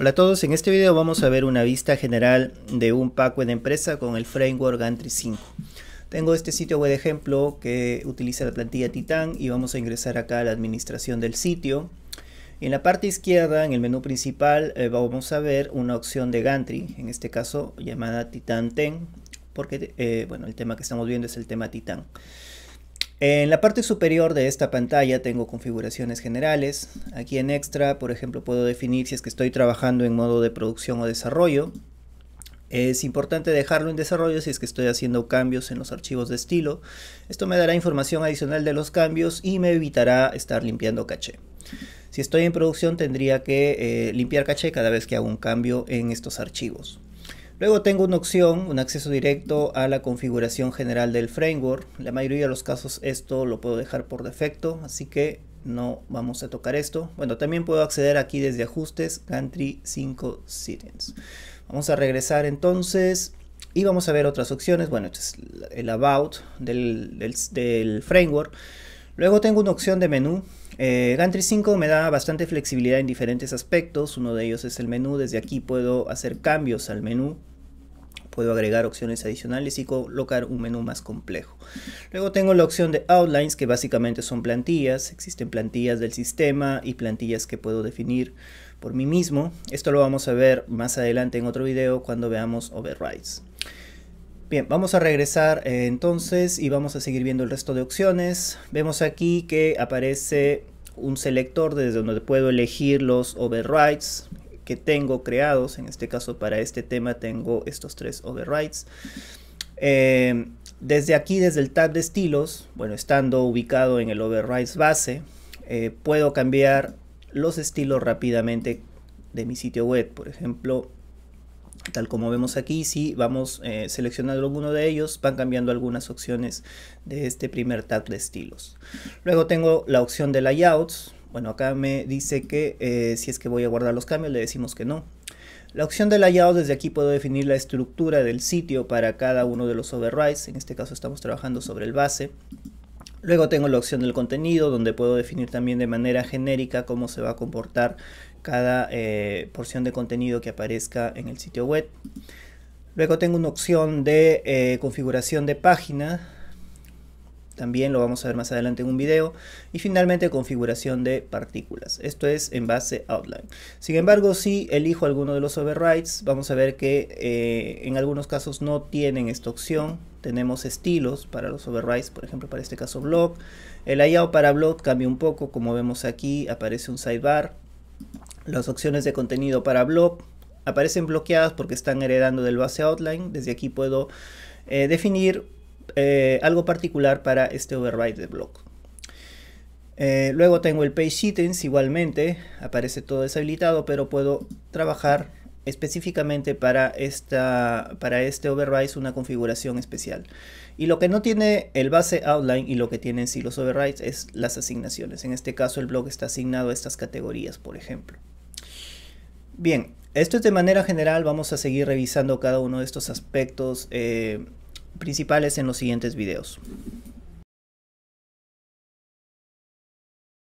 Hola a todos, en este video vamos a ver una vista general de un web de empresa con el framework Gantry 5. Tengo este sitio web de ejemplo que utiliza la plantilla Titan y vamos a ingresar acá a la administración del sitio. En la parte izquierda, en el menú principal, eh, vamos a ver una opción de Gantry, en este caso llamada Titan 10, porque eh, bueno, el tema que estamos viendo es el tema Titan. En la parte superior de esta pantalla tengo configuraciones generales. Aquí en Extra, por ejemplo, puedo definir si es que estoy trabajando en modo de producción o desarrollo. Es importante dejarlo en desarrollo si es que estoy haciendo cambios en los archivos de estilo. Esto me dará información adicional de los cambios y me evitará estar limpiando caché. Si estoy en producción tendría que eh, limpiar caché cada vez que hago un cambio en estos archivos. Luego tengo una opción, un acceso directo a la configuración general del framework. la mayoría de los casos esto lo puedo dejar por defecto, así que no vamos a tocar esto. Bueno, también puedo acceder aquí desde ajustes, Gantry 5 settings. Vamos a regresar entonces y vamos a ver otras opciones. Bueno, este es el about del, framework. Luego tengo una opción de menú. Eh, Gantry 5 me da bastante flexibilidad en diferentes aspectos. Uno de ellos es el menú. Desde aquí puedo hacer cambios al menú puedo agregar opciones adicionales y colocar un menú más complejo. Luego tengo la opción de outlines que básicamente son plantillas, existen plantillas del sistema y plantillas que puedo definir por mí mismo. Esto lo vamos a ver más adelante en otro video cuando veamos overrides. Bien, vamos a regresar eh, entonces y vamos a seguir viendo el resto de opciones. Vemos aquí que aparece un selector desde donde puedo elegir los overrides que tengo creados. En este caso, para este tema tengo estos tres overrides. Eh, desde aquí, desde el tab de estilos, bueno, estando ubicado en el overrides base, eh, puedo cambiar los estilos rápidamente de mi sitio web. Por ejemplo, tal como vemos aquí, si vamos eh, seleccionando alguno de ellos, van cambiando algunas opciones de este primer tab de estilos. Luego tengo la opción de layouts, bueno, acá me dice que eh, si es que voy a guardar los cambios, le decimos que no. La opción de layout, desde aquí puedo definir la estructura del sitio para cada uno de los overrides. En este caso estamos trabajando sobre el base. Luego tengo la opción del contenido, donde puedo definir también de manera genérica cómo se va a comportar cada eh, porción de contenido que aparezca en el sitio web. Luego tengo una opción de eh, configuración de página, también lo vamos a ver más adelante en un video, y finalmente configuración de partículas, esto es en base outline. Sin embargo, si elijo alguno de los overrides, vamos a ver que eh, en algunos casos no tienen esta opción, tenemos estilos para los overrides, por ejemplo para este caso blog, el layout para blog cambia un poco, como vemos aquí aparece un sidebar, las opciones de contenido para blog aparecen bloqueadas porque están heredando del base outline, desde aquí puedo eh, definir eh, algo particular para este override de blog. Eh, luego tengo el page settings, igualmente aparece todo deshabilitado, pero puedo trabajar específicamente para, esta, para este override una configuración especial. Y lo que no tiene el base outline y lo que tienen sí los overrides es las asignaciones. En este caso el blog está asignado a estas categorías, por ejemplo. Bien, esto es de manera general, vamos a seguir revisando cada uno de estos aspectos eh, principales en los siguientes videos.